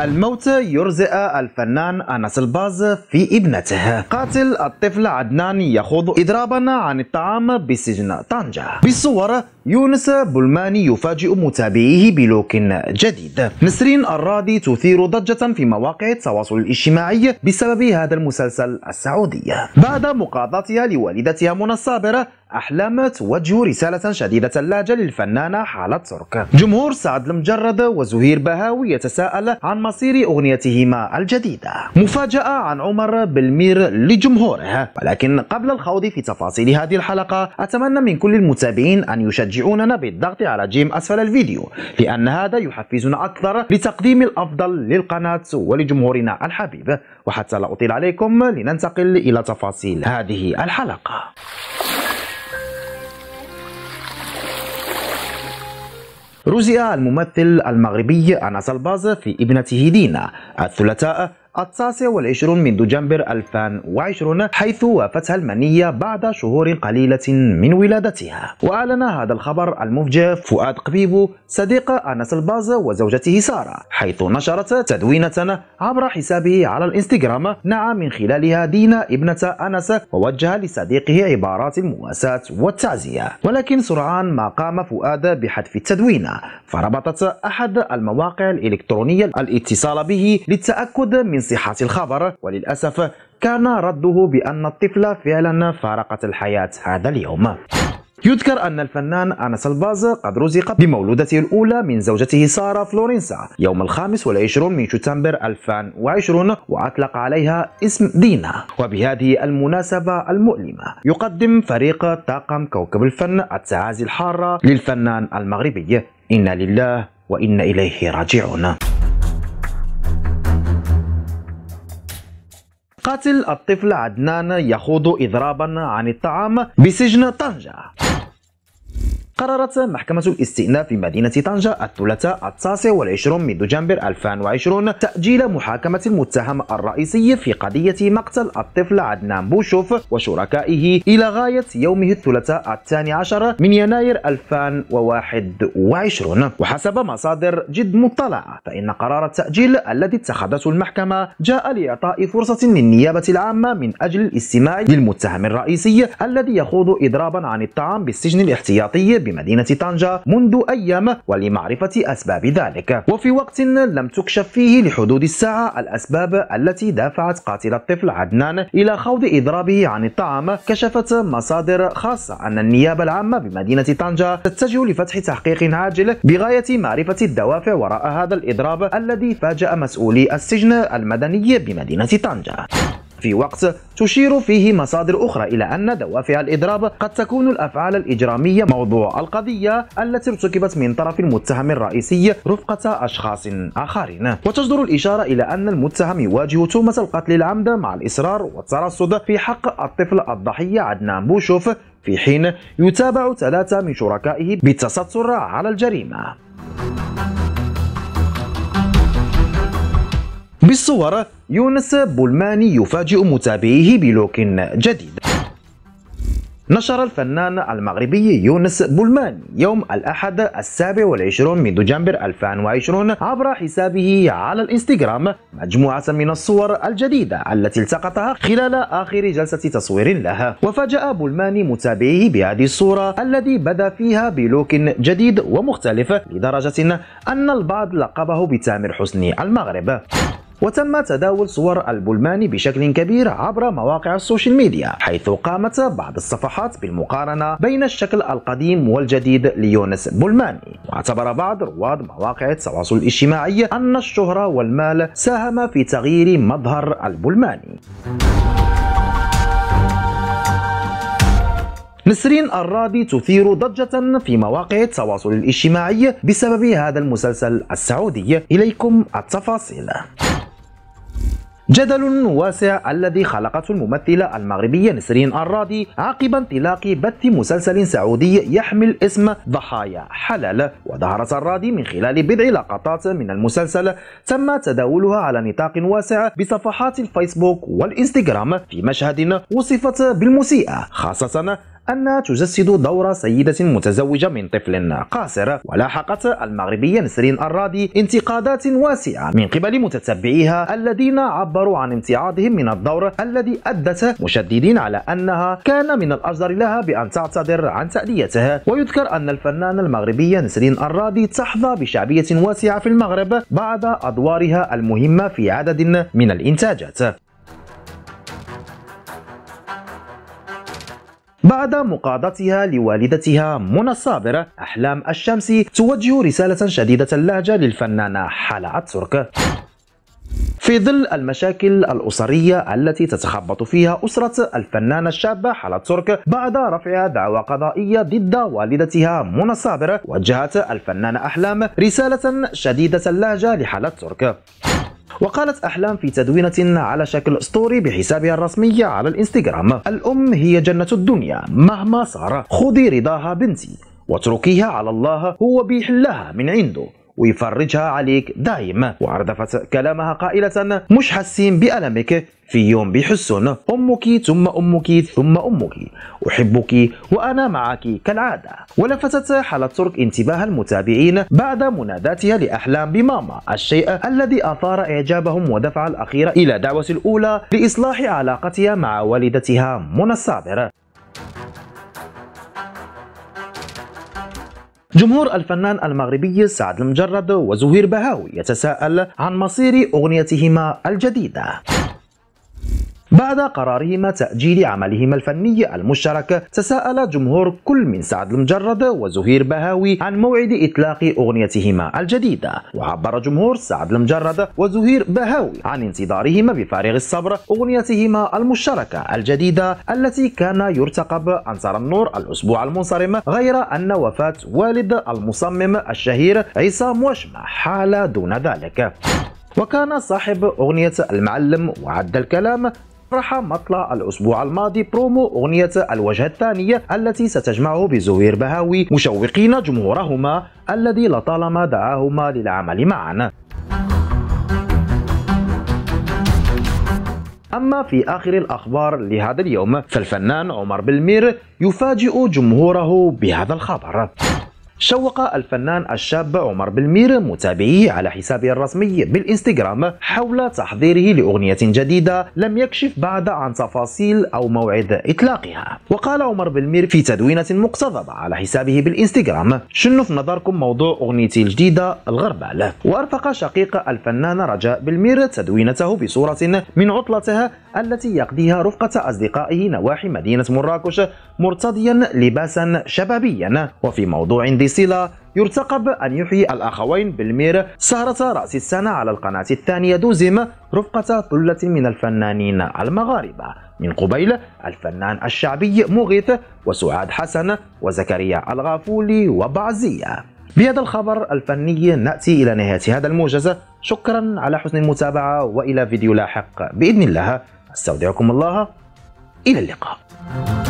الموت يرزئ الفنان أنس الباز في ابنته قاتل الطفل عدنان يخوض إضرابا عن الطعام بسجن طنجة بالصور يونس بلماني يفاجئ متابعيه بلوك جديد نسرين الرادي تثير ضجة في مواقع التواصل الاجتماعي بسبب هذا المسلسل السعودي بعد مقاضاتها لوالدتها منى الصابره أحلمت وجه رسالة شديدة اللهجة للفنانة حالة ترك جمهور سعد المجرد وزهير بهاوي يتساءل عن مصير أغنيتهما الجديدة مفاجأة عن عمر بالمير لجمهوره ولكن قبل الخوض في تفاصيل هذه الحلقة أتمنى من كل المتابعين أن يشجعوننا بالضغط على جيم أسفل الفيديو لأن هذا يحفزنا أكثر لتقديم الأفضل للقناة ولجمهورنا الحبيب وحتى لا أطيل عليكم لننتقل إلى تفاصيل هذه الحلقة رزئ الممثل المغربي أنس الباز في ابنته دينا الثلاثاء التاسع والعشرون من دجنبر 2020 حيث وافتها المنية بعد شهور قليلة من ولادتها وأعلن هذا الخبر المفجع فؤاد قبيبو صديق أنس الباز وزوجته سارة حيث نشرت تدوينة عبر حسابه على الانستغرام نعى من خلالها دينا ابنة أنس ووجه لصديقه عبارات المواساة والتعزية ولكن سرعان ما قام فؤاد بحذف التدوينة فربطت أحد المواقع الإلكترونية الاتصال به للتأكد من من صحة الخبر وللأسف كان رده بأن الطفل فعلا فارقت الحياة هذا اليوم يذكر أن الفنان أنس الباز قد رزق بمولودته الأولى من زوجته سارة فلورنسا يوم الخامس والعشرون من شتنبر 2020 وأطلق عليها اسم دينا وبهذه المناسبة المؤلمة يقدم فريق طاقم كوكب الفن التعازي الحارة للفنان المغربي إنا لله وإنا إليه راجعون قاتل الطفل عدنان يخوض إضرابا عن الطعام بسجن طنجة قررت محكمة الاستئناف في مدينة طنجة الثلاثاء التاسع والعشرون من دجنبر 2020 تأجيل محاكمة المتهم الرئيسي في قضية مقتل الطفل عدنان بوشوف وشركائه إلى غاية يومه الثلاثاء الثاني عشر من يناير 2021 وحسب مصادر جد مطلعة فإن قرار التأجيل الذي اتخذته المحكمة جاء لإعطاء فرصة للنيابة العامة من أجل الاستماع للمتهم الرئيسي الذي يخوض إضرابا عن الطعام بالسجن الاحتياطي بمدينة طنجة منذ أيام ولمعرفة أسباب ذلك وفي وقت لم تكشف فيه لحدود الساعة الأسباب التي دافعت قاتل الطفل عدنان إلى خوض إضرابه عن الطعام كشفت مصادر خاصة أن النيابة العامة بمدينة طنجة تتجه لفتح تحقيق عاجل بغاية معرفة الدوافع وراء هذا الإضراب الذي فاجأ مسؤولي السجن المدني بمدينة طنجة في وقت تشير فيه مصادر أخرى إلى أن دوافع الإضراب قد تكون الأفعال الإجرامية موضوع القضية التي ارتكبت من طرف المتهم الرئيسي رفقة أشخاص آخرين وتجدر الإشارة إلى أن المتهم يواجه تهمة القتل العمد مع الإصرار والترصد في حق الطفل الضحية عدنان بوشوف في حين يتابع ثلاثة من شركائه بالتستر على الجريمة بالصور يونس بولماني يفاجئ متابعيه بلوك جديد نشر الفنان المغربي يونس بولمان يوم الأحد السابع والعشرون من دجنبر 2020 عبر حسابه على الانستغرام مجموعة من الصور الجديدة التي التقطها خلال آخر جلسة تصوير لها وفاجأ بولمان متابعيه بهذه الصورة الذي بدا فيها بلوك جديد ومختلف لدرجة أن البعض لقبه بتامر حسني المغرب وتم تداول صور البلماني بشكل كبير عبر مواقع السوشيال ميديا حيث قامت بعض الصفحات بالمقارنة بين الشكل القديم والجديد ليونس بلماني واعتبر بعض رواد مواقع التواصل الاجتماعي أن الشهرة والمال ساهم في تغيير مظهر البلماني نسرين الرابي تثير ضجة في مواقع التواصل الاجتماعي بسبب هذا المسلسل السعودي إليكم التفاصيل جدل واسع الذي خلقته الممثلة المغربية نسرين الراضي عقب انطلاق بث مسلسل سعودي يحمل اسم ضحايا حلال وظهرت الراضي من خلال بضع لقطات من المسلسل تم تداولها على نطاق واسع بصفحات الفيسبوك والإنستغرام في مشهد وصفت بالمسيئة خاصة أنها تجسد دور سيدة متزوجة من طفل قاصر ولاحقت المغربية نسرين الرادي انتقادات واسعة من قبل متتبعيها الذين عبروا عن امتعاضهم من الدور الذي أدت مشددين على أنها كان من الأجدر لها بأن تعتذر عن تأديتها ويذكر أن الفنانة المغربية نسرين الرادي تحظى بشعبية واسعة في المغرب بعد أدوارها المهمة في عدد من الإنتاجات بعد مقاضتها لوالدتها منى الصابر أحلام الشمسي توجه رسالة شديدة اللهجة للفنانة حلا الترك في ظل المشاكل الأسرية التي تتخبط فيها أسرة الفنانة الشابة حلا ترك بعد رفعها دعوى قضائية ضد والدتها منى الصابر وجهت الفنانة أحلام رسالة شديدة اللهجة لحلا ترك وقالت أحلام في تدوينة على شكل أسطوري بحسابها الرسمي على الإنستغرام الأم هي جنة الدنيا مهما صار خذي رضاها بنتي واتركيها على الله هو بيحلها من عنده ويفرجها عليك دايما وأردفت كلامها قائلة مش حاسين بألمك في يوم بيحسون أمك ثم أمك ثم أمك أحبك وأنا معك كالعادة ولفتت حالة ترك انتباه المتابعين بعد مناداتها لأحلام بماما الشيء الذي أثار إعجابهم ودفع الأخير إلى دعوة الأولى لإصلاح علاقتها مع والدتها منى الصابر جمهور الفنان المغربي سعد المجرد وزهير بهاوي يتساءل عن مصير أغنيتهما الجديدة بعد قرارهما تأجيل عملهما الفني المشترك تساءل جمهور كل من سعد المجرد وزهير بهاوي عن موعد إطلاق أغنيتهما الجديدة وعبر جمهور سعد المجرد وزهير بهاوي عن انتظارهما بفارغ الصبر أغنيتهما المشتركة الجديدة التي كان يرتقب أنصار النور الأسبوع المنصرم غير أن وفاة والد المصمم الشهير عصام وشمة حال دون ذلك وكان صاحب أغنية المعلم وعد الكلام طرح مطلع الأسبوع الماضي برومو أغنية الوجهة الثانية التي ستجمعه بزهير بهاوي مشوقين جمهورهما الذي لطالما دعاهما للعمل معا أما في آخر الأخبار لهذا اليوم فالفنان عمر بالمير يفاجئ جمهوره بهذا الخبر شوق الفنان الشاب عمر بالمير متابعيه على حسابه الرسمي بالانستغرام حول تحضيره لأغنية جديدة لم يكشف بعد عن تفاصيل أو موعد إطلاقها وقال عمر بالمير في تدوينة مقتضبة على حسابه بالانستغرام شنو في نظركم موضوع أغنيتي الجديدة الغربال وأرفق شقيق الفنان رجاء بالمير تدوينته بصورة من عطلتها التي يقضيها رفقة أصدقائه نواحي مدينة مراكش مرتضيا لباسا شبابيا وفي موضوع ذي صلة يرتقب أن يحيي الأخوين بالمير سهرة رأس السنة على القناة الثانية دوزيم رفقة ثلة من الفنانين المغاربة من قبيل الفنان الشعبي مغيث وسعاد حسن وزكريا الغافولي وبعزية بهذا الخبر الفني نأتي إلى نهاية هذا الموجز شكرا على حسن المتابعة وإلى فيديو لاحق بإذن الله استودعكم الله إلى اللقاء